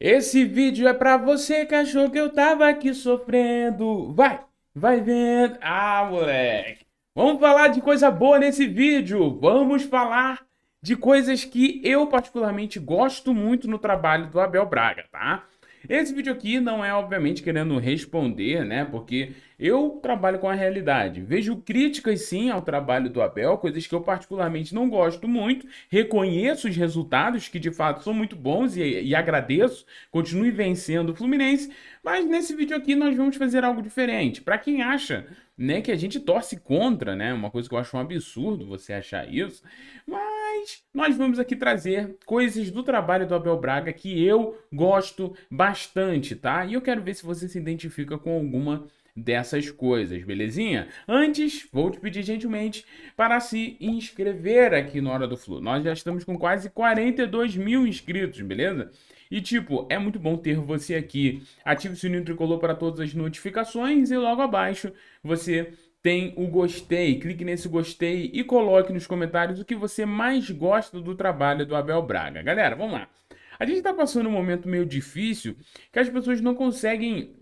Esse vídeo é pra você, cachorro, que eu tava aqui sofrendo. Vai, vai vendo. Ah, moleque. Vamos falar de coisa boa nesse vídeo. Vamos falar de coisas que eu particularmente gosto muito no trabalho do Abel Braga, tá? Esse vídeo aqui não é, obviamente, querendo responder, né? Porque eu trabalho com a realidade. Vejo críticas, sim, ao trabalho do Abel, coisas que eu particularmente não gosto muito. Reconheço os resultados, que de fato são muito bons e, e agradeço. Continue vencendo o Fluminense. Mas nesse vídeo aqui nós vamos fazer algo diferente. Para quem acha né, que a gente torce contra, né? Uma coisa que eu acho um absurdo você achar isso. Mas nós vamos aqui trazer coisas do trabalho do Abel Braga que eu gosto bastante, tá? E eu quero ver se você se identifica com alguma dessas coisas, belezinha? Antes, vou te pedir gentilmente para se inscrever aqui no Hora do Flu. Nós já estamos com quase 42 mil inscritos, beleza? E tipo, é muito bom ter você aqui. Ative o sininho tricolor para todas as notificações e logo abaixo você tem o gostei. Clique nesse gostei e coloque nos comentários o que você mais gosta do trabalho do Abel Braga. Galera, vamos lá. A gente está passando um momento meio difícil que as pessoas não conseguem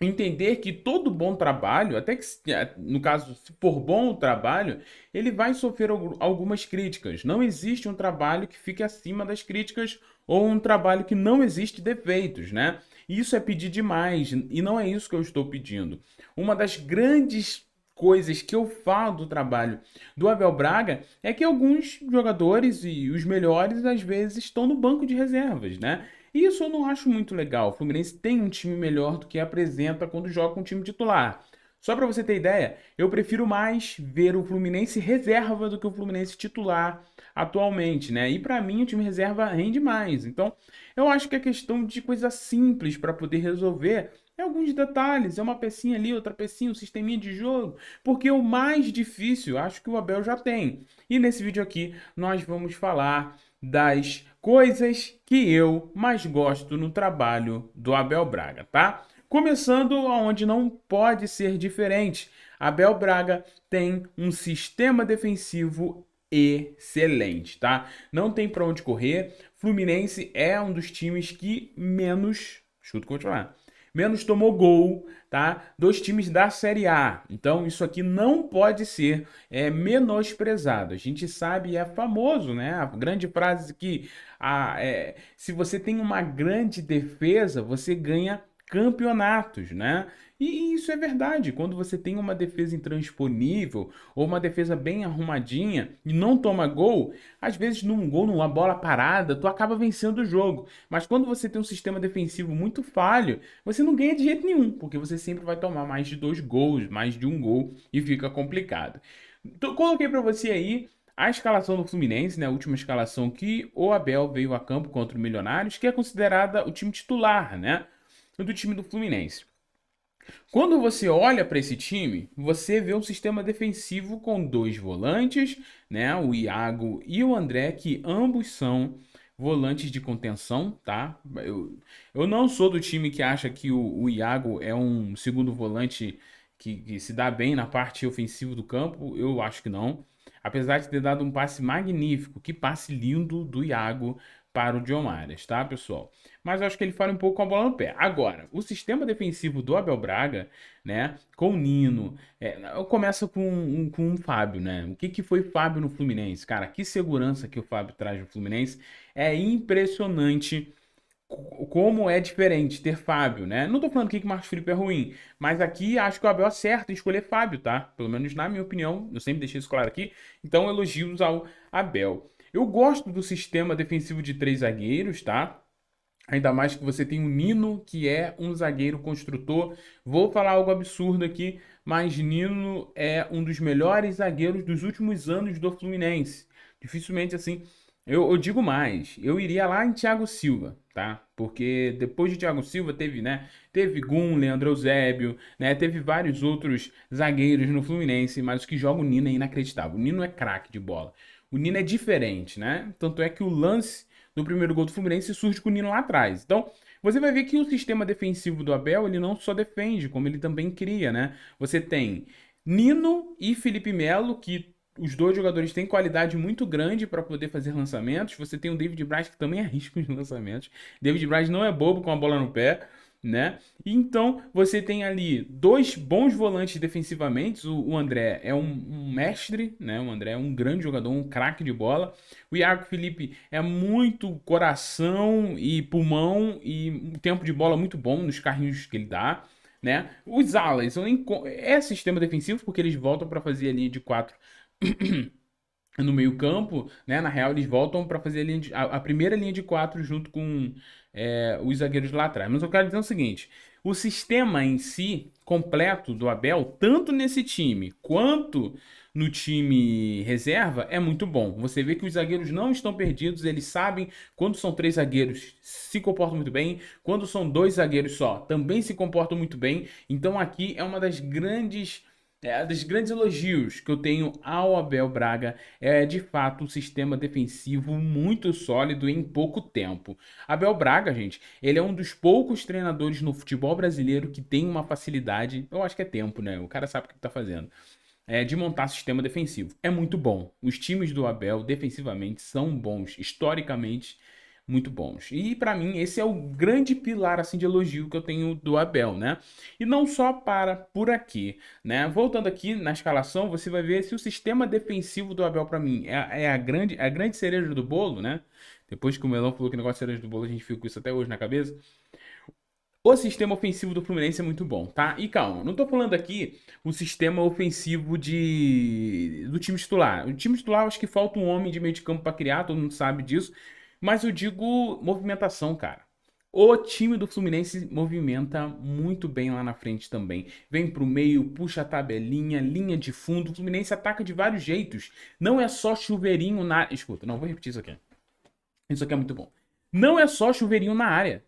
entender que todo bom trabalho, até que é, no caso, se for bom o trabalho, ele vai sofrer algumas críticas. Não existe um trabalho que fique acima das críticas ou um trabalho que não existe defeitos, né? Isso é pedir demais e não é isso que eu estou pedindo. Uma das grandes coisas que eu falo do trabalho do Abel Braga é que alguns jogadores e os melhores às vezes estão no banco de reservas, né? E isso eu não acho muito legal. O Fluminense tem um time melhor do que apresenta quando joga com um time titular. Só para você ter ideia, eu prefiro mais ver o Fluminense reserva do que o Fluminense titular atualmente, né? E para mim o time reserva rende mais. Então, eu acho que a é questão de coisa simples para poder resolver é alguns detalhes, é uma pecinha ali, outra pecinha, um sisteminha de jogo, porque o mais difícil acho que o Abel já tem. E nesse vídeo aqui nós vamos falar das coisas que eu mais gosto no trabalho do Abel Braga, tá? Começando onde não pode ser diferente. Abel Braga tem um sistema defensivo excelente, tá? Não tem para onde correr. Fluminense é um dos times que menos chuto continuar. Menos tomou gol, tá? Dos times da Série A. Então, isso aqui não pode ser é, menosprezado. A gente sabe, é famoso, né? A grande frase que a, ah, é, se você tem uma grande defesa, você ganha campeonatos, né? E isso é verdade. Quando você tem uma defesa intransponível ou uma defesa bem arrumadinha e não toma gol, às vezes num gol, numa bola parada, tu acaba vencendo o jogo. Mas quando você tem um sistema defensivo muito falho, você não ganha de jeito nenhum, porque você sempre vai tomar mais de dois gols, mais de um gol e fica complicado. Então, coloquei para você aí a escalação do Fluminense, né, a última escalação que o Abel veio a campo contra o Milionários, que é considerada o time titular, né? do time do Fluminense. Quando você olha para esse time, você vê um sistema defensivo com dois volantes, né? O Iago e o André, que ambos são volantes de contenção, tá? Eu, eu não sou do time que acha que o, o Iago é um segundo volante que, que, se dá bem na parte ofensiva do campo, eu acho que não. Apesar de ter dado um passe magnífico, que passe lindo do Iago para o Diomares, tá, pessoal? Mas eu acho que ele fala um pouco com a bola no pé. Agora, o sistema defensivo do Abel Braga, né, com o Nino, é, começa com, um, com o Fábio, né? O que, que foi Fábio no Fluminense? Cara, que segurança que o Fábio traz no Fluminense. É impressionante como é diferente ter Fábio, né? Não tô falando que o Marcos Felipe é ruim, mas aqui acho que o Abel acerta em escolher Fábio, tá? Pelo menos na minha opinião, eu sempre deixei isso claro aqui. Então, elogios ao Abel. Eu gosto do sistema defensivo de três zagueiros, tá? Ainda mais que você tem o Nino, que é um zagueiro construtor. Vou falar algo absurdo aqui, mas Nino é um dos melhores zagueiros dos últimos anos do Fluminense. Dificilmente assim. Eu, eu digo mais, eu iria lá em Thiago Silva, tá? Porque depois de Thiago Silva teve, né? Teve Gun, Leandro Eusébio, né? Teve vários outros zagueiros no Fluminense, mas o que joga o Nino é inacreditável. O Nino é craque de bola. O Nino é diferente, né? Tanto é que o lance do primeiro gol do Fluminense surge com o Nino lá atrás. Então, você vai ver que o sistema defensivo do Abel, ele não só defende, como ele também cria, né? Você tem Nino e Felipe Melo, que os dois jogadores têm qualidade muito grande para poder fazer lançamentos. Você tem o David Braz, que também arrisca os lançamentos. David Braz não é bobo com a bola no pé né? Então você tem ali dois bons volantes defensivamente. O, André é um, um mestre, né? O André é um grande jogador, um craque de bola. O Iago Felipe é muito coração e pulmão e um tempo de bola muito bom nos carrinhos que ele dá. Né? Os alas é sistema defensivo porque eles voltam para fazer a linha de quatro no meio-campo, né? Na real, eles voltam para fazer a, linha de, a, a, primeira linha de quatro junto com é, os zagueiros lá atrás. Mas eu quero dizer o seguinte: o sistema em si, completo do Abel, tanto nesse time quanto no time reserva, é muito bom. Você vê que os zagueiros não estão perdidos, eles sabem quando são três zagueiros se comportam muito bem, quando são dois zagueiros só também se comportam muito bem. Então aqui é uma das grandes é, dos grandes elogios que eu tenho ao Abel Braga é de fato um sistema defensivo muito sólido em pouco tempo. Abel Braga, gente, ele é um dos poucos treinadores no futebol brasileiro que tem uma facilidade, eu acho que é tempo, né? O cara sabe o que está fazendo. É, de montar sistema defensivo. É muito bom. Os times do Abel defensivamente são bons. Historicamente, muito bons. E para mim esse é o grande pilar assim de elogio que eu tenho do Abel, né? E não só para por aqui, né? Voltando aqui na escalação, você vai ver se o sistema defensivo do Abel para mim é, é, a grande a grande cereja do bolo, né? Depois que o Melão falou que o negócio de cereja do bolo, a gente fica com isso até hoje na cabeça. O sistema ofensivo do Fluminense é muito bom, tá? E calma, não tô falando aqui o sistema ofensivo de do time titular. O time titular, acho que falta um homem de meio de campo para criar, todo mundo sabe disso. Mas eu digo movimentação, cara. O time do Fluminense movimenta muito bem lá na frente também. Vem pro meio, puxa a tabelinha, linha de fundo. O Fluminense ataca de vários jeitos. Não é só chuveirinho na. Escuta, não, vou repetir isso aqui. Isso aqui é muito bom. Não é só chuveirinho na área.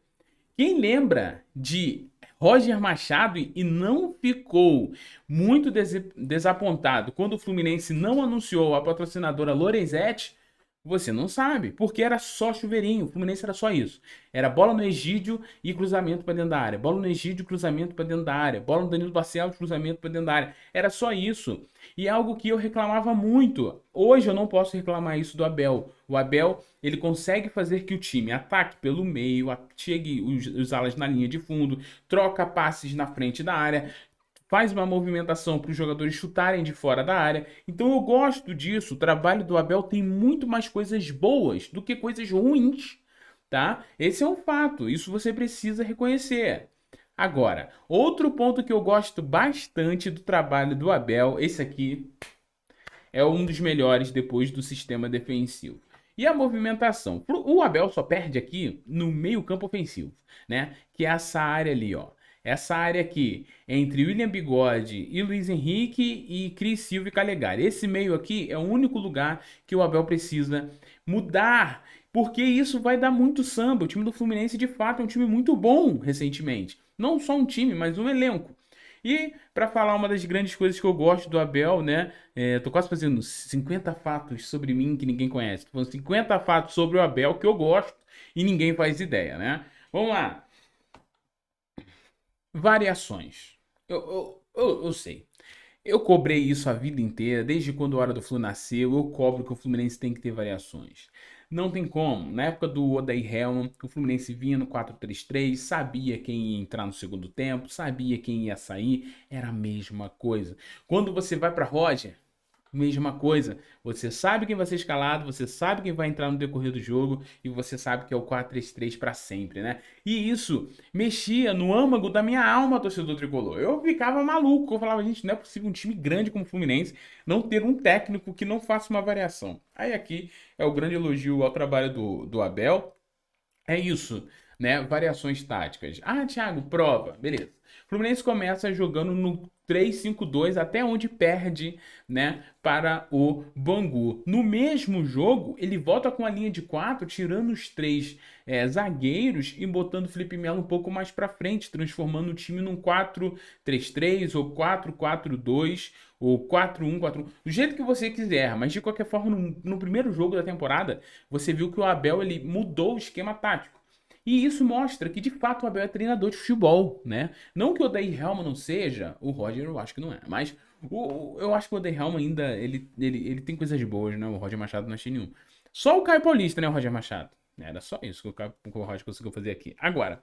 Quem lembra de Roger Machado e não ficou muito des desapontado quando o Fluminense não anunciou a patrocinadora Lorenzetti você não sabe, porque era só chuveirinho, o Fluminense era só isso. Era bola no Egídio e cruzamento para dentro da área, bola no Egídio, cruzamento para dentro da área, bola no Danilo Barcelos, cruzamento para dentro da área. Era só isso. E é algo que eu reclamava muito. Hoje eu não posso reclamar isso do Abel. O Abel, ele consegue fazer que o time ataque pelo meio, chegue os, os alas na linha de fundo, troca passes na frente da área, faz uma movimentação para os jogadores chutarem de fora da área. Então eu gosto disso. O trabalho do Abel tem muito mais coisas boas do que coisas ruins, tá? Esse é um fato. Isso você precisa reconhecer. Agora, outro ponto que eu gosto bastante do trabalho do Abel, esse aqui é um dos melhores depois do sistema defensivo. E a movimentação. O Abel só perde aqui no meio-campo ofensivo, né? Que é essa área ali, ó essa área aqui, entre William Bigode e Luiz Henrique e Cris Silva e Calegari. Esse meio aqui é o único lugar que o Abel precisa mudar, porque isso vai dar muito samba. O time do Fluminense, de fato, é um time muito bom recentemente. Não só um time, mas um elenco. E para falar uma das grandes coisas que eu gosto do Abel, né? É, tô quase fazendo 50 fatos sobre mim que ninguém conhece. Tô 50 fatos sobre o Abel que eu gosto e ninguém faz ideia, né? Vamos lá. Variações. Eu, eu, eu, eu, sei. Eu cobrei isso a vida inteira, desde quando a Hora do Flu nasceu, eu cobro que o Fluminense tem que ter variações. Não tem como. Na época do Odair Helman, o Fluminense vinha no 4-3-3, sabia quem ia entrar no segundo tempo, sabia quem ia sair, era a mesma coisa. Quando você vai para Roger, mesma coisa. Você sabe quem vai ser escalado, você sabe quem vai entrar no decorrer do jogo e você sabe que é o 4-3-3 para sempre, né? E isso mexia no âmago da minha alma, torcedor tricolor. Eu ficava maluco, eu falava, gente, não é possível um time grande como o Fluminense não ter um técnico que não faça uma variação. Aí aqui é o grande elogio ao trabalho do, do Abel. É isso né? Variações táticas. Ah, Thiago, prova. Beleza. O Fluminense começa jogando no 3-5-2 até onde perde, né, para o Bangu. No mesmo jogo, ele volta com a linha de 4, tirando os três é, zagueiros e botando o Felipe Melo um pouco mais para frente, transformando o time num 4-3-3 ou 4-4-2 ou 4-1-4-1, do jeito que você quiser, mas de qualquer forma, no, no primeiro jogo da temporada, você viu que o Abel ele mudou o esquema tático e isso mostra que de fato o Abel é treinador de futebol, né? Não que o Odair Helma não seja, o Roger eu acho que não é, mas o, eu acho que o Odair Helma ainda ele, ele, ele tem coisas boas, né? O Roger Machado não achei nenhum. Só o Caio Paulista, né? O Roger Machado. Era só isso que o, Caio, que o Roger conseguiu fazer aqui. Agora,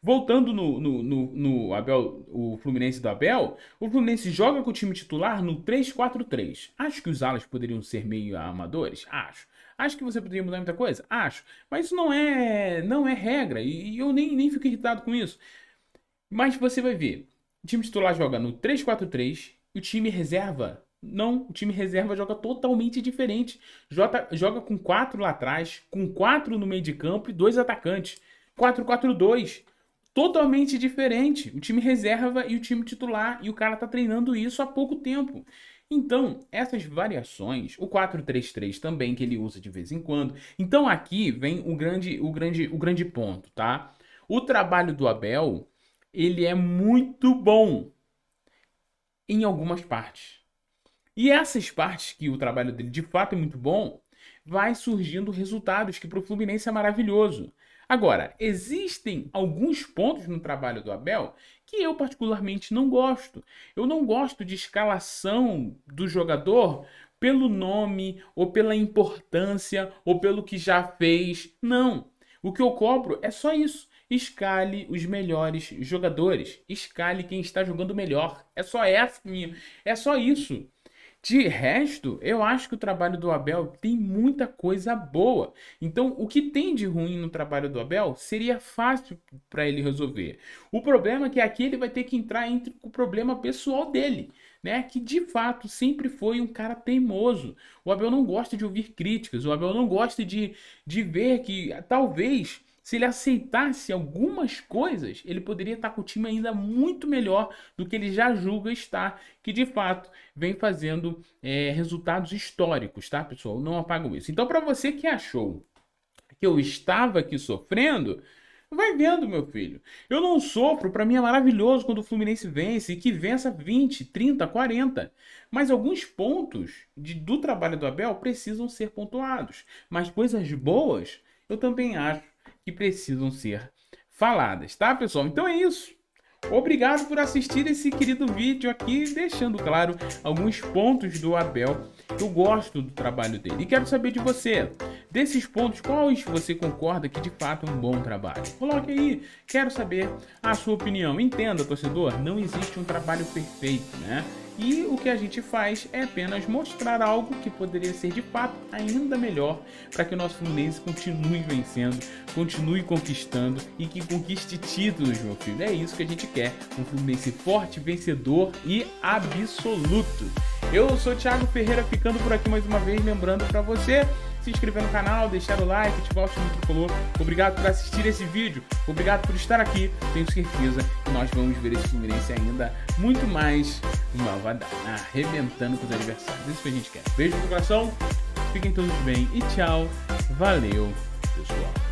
Voltando no, no, no, no, Abel, o Fluminense do Abel, o Fluminense joga com o time titular no 3-4-3. Acho que os alas poderiam ser meio amadores? Acho. Acho que você poderia mudar muita coisa? Acho. Mas isso não é, não é regra. E, eu nem, nem fico irritado com isso. Mas você vai ver. O time titular joga no 3-4-3 e o time reserva. Não, o time reserva joga totalmente diferente. joga com 4 lá atrás, com 4 no meio de campo e dois atacantes. 4-4-2 totalmente diferente. O time reserva e o time titular, e o cara tá treinando isso há pouco tempo. Então, essas variações, o 433 também que ele usa de vez em quando. Então aqui vem o grande o grande o grande ponto, tá? O trabalho do Abel, ele é muito bom em algumas partes. E essas partes que o trabalho dele de fato é muito bom, vai surgindo resultados que para o Fluminense é maravilhoso. Agora, existem alguns pontos no trabalho do Abel que eu particularmente não gosto. Eu não gosto de escalação do jogador pelo nome ou pela importância ou pelo que já fez. Não. O que eu cobro é só isso. Escale os melhores jogadores. Escale quem está jogando melhor. É só essa minha. É só isso. De resto, eu acho que o trabalho do Abel tem muita coisa boa. Então, o que tem de ruim no trabalho do Abel seria fácil para ele resolver. O problema é que aqui ele vai ter que entrar entre o problema pessoal dele, né? Que de fato sempre foi um cara teimoso. O Abel não gosta de ouvir críticas, o Abel não gosta de, de ver que talvez se ele aceitasse algumas coisas, ele poderia estar com o time ainda muito melhor do que ele já julga estar, que de fato vem fazendo é, resultados históricos, tá, pessoal? Não apago isso. Então, para você que achou que eu estava aqui sofrendo, Vai vendo, meu filho. Eu não sofro, para mim é maravilhoso quando o Fluminense vence e que vença 20, 30, 40. Mas alguns pontos de, do trabalho do Abel precisam ser pontuados. Mas coisas boas eu também acho que precisam ser faladas, tá, pessoal? Então é isso. Obrigado por assistir esse querido vídeo aqui, deixando claro alguns pontos do Abel. Eu gosto do trabalho dele e quero saber de você. Desses pontos, quais você concorda que de fato é um bom trabalho? Coloque aí, quero saber a sua opinião. Entenda, torcedor, não existe um trabalho perfeito, né? e o que a gente faz é apenas mostrar algo que poderia ser de fato ainda melhor para que o nosso Fluminense continue vencendo, continue conquistando e que conquiste títulos, meu filho. É isso que a gente quer, um Fluminense forte, vencedor e absoluto. Eu sou Thiago Ferreira ficando por aqui mais uma vez, lembrando para você se inscrever no canal, deixar o like, ativar o sininho tricolor. Obrigado por assistir esse vídeo, obrigado por estar aqui. Tenho certeza que nós vamos ver esse Fluminense ainda muito mais o arrebentando com os adversários. Isso que a gente quer. Beijo no coração, fiquem todos bem e tchau. Valeu, pessoal.